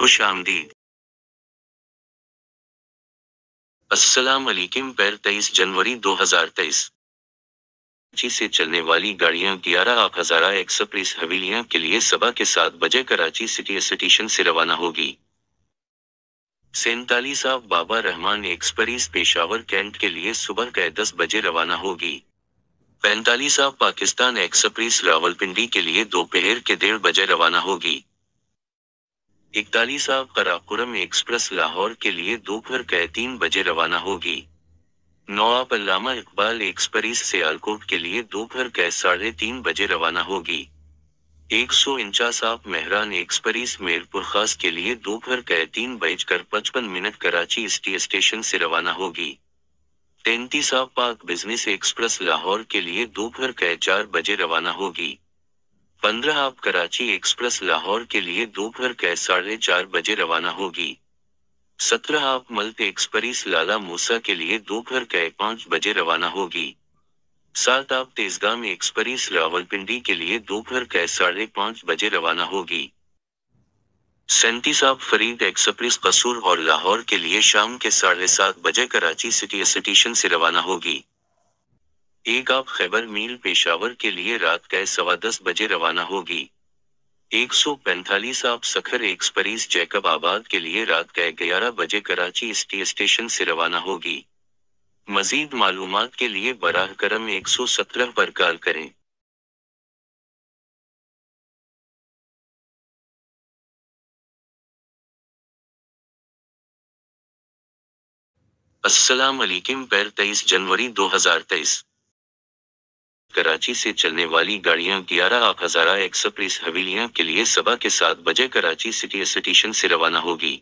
खुश आमदीद असलम पैर तेईस जनवरी 2023 जी से चलने वाली गाड़ियां ग्यारह आप हजारा एक्सप्रेस हवेलियां के लिए सभा के सात बजे कराची सिटी स्टेशन से रवाना होगी सैतालीस up Baba Rehman express Peshawar Cantt के लिए सुबह के दस बजे रवाना होगी पैंतालीस आप पाकिस्तान एक्सप्रेस रावलपिंडी के लिए दोपहर के डेढ़ बजे रवाना होगी इकतालीस कराकुरम एक्सप्रेस लाहौर के लिए दोपहर के तीन बजे रवाना होगी नवाब अलामा इकबाल एक्सप्रेस सियालकोट के लिए दोपहर के साढ़े तीन बजे रवाना होगी एक सौ इंचास आप मेहरान एक्सप्रेस मेरपुर खास के लिए दोपहर के तीन बजकर पचपन मिनट कराची स्टी स्टेशन से रवाना होगी तैंतीस आप पाक बिजनेस एक्सप्रेस लाहौर के लिए दोपहर के चार बजे रवाना होगी पंद्रह आप कराची एक्सप्रेस लाहौर के लिए दोपहर के साढ़े चार बजे रवाना होगी सत्रह आप मल्ट एक्सप्रेस लाला मूसा के लिए दोपहर के पांच बजे रवाना होगी सात आप तेजगाम एक्सप्रेस रावलपिंडी के लिए दोपहर के साढ़े पाँच बजे रवाना होगी सैंतीस आप फरीद एक्सप्रेस कसूर और लाहौर के लिए शाम के साढ़े सात बजे कराची सिटी स्टेशन से रवाना होगी एक आप खैबर मील पेशावर के लिए रात के सवा दस बजे रवाना होगी एक सौ पैंतालीस आप सखर एक्सप्रेस जैकब आबाद के लिए रात के ग्यारह बजे कराची स्टी स्टेशन से रवाना होगी मजीद मालूम के लिए बराह करम एक सौ सत्रह पर कॉल करें असलम पैर तेईस जनवरी दो हजार तेईस कराची से चलने वाली गाड़ियां ग्यारह आठ हजार एक्सप्रेस हवेलियां के लिए सभा के सात बजे कराची सिटी स्टेशन से रवाना होगी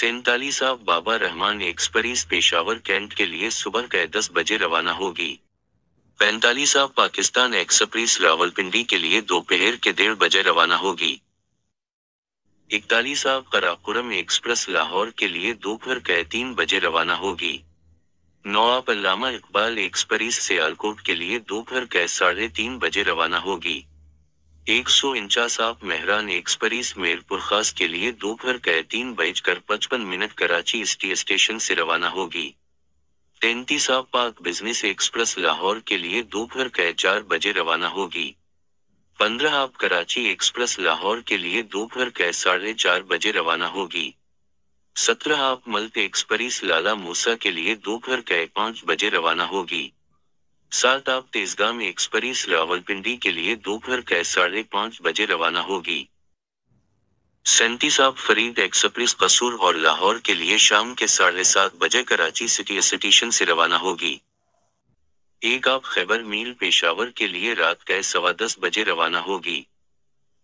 सैतालीस up Baba Rehman express Peshawar Cantt के लिए सुबह के दस बजे रवाना होगी पैंतालीस आप पाकिस्तान एक्सप्रेस रावलपिंडी के लिए दोपहर के डेढ़ बजे रवाना होगी इकतालीस आप कराकुरम एक्सप्रेस लाहौर के लिए दोपहर के तीन बजे रवाना होगी नवाब अलामा इकबाल एक्सप्रेस आलकोट के लिए दोपहर के साढ़े तीन बजे रवाना होगी एक सौ इंचास आप मेहरान एक्सप्रेस मेरपुर खास के लिए दोपहर के तीन बजकर पचपन मिनट कराची स्टी स्टेशन से रवाना होगी तैंतीस आप पाक बिजनेस एक्सप्रेस लाहौर के लिए दोपहर के चार बजे रवाना होगी पंद्रह आप कराची एक्सप्रेस लाहौर के लिए दोपहर के साढ़े चार बजे रवाना होगी सत्रह आप मल्ते एक्सप्रेस लाला मूसा के लिए दोपहर के पांच बजे रवाना होगी सात आप तेजगाम एक्सप्रेस रावलपिंडी के लिए दोपहर के साढ़े पांच बजे रवाना होगी सैंतीस आप फरीद एक्सप्रेस कसूर और लाहौर के लिए शाम के साढ़े सात बजे कराची सिटी स्टेशन से रवाना होगी एक आप खैबर मील पेशावर के लिए रात के सवा दस बजे रवाना होगी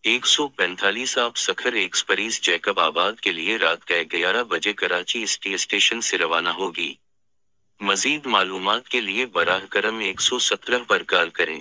145 आप सखर एक्सप्रेस जैकब आबाद के लिए रात के ग्यारह बजे कराची स्टी स्टेशन से रवाना होगी मजीद मालूम के लिए बराह करम एक सौ सत्रह पर कॉल करें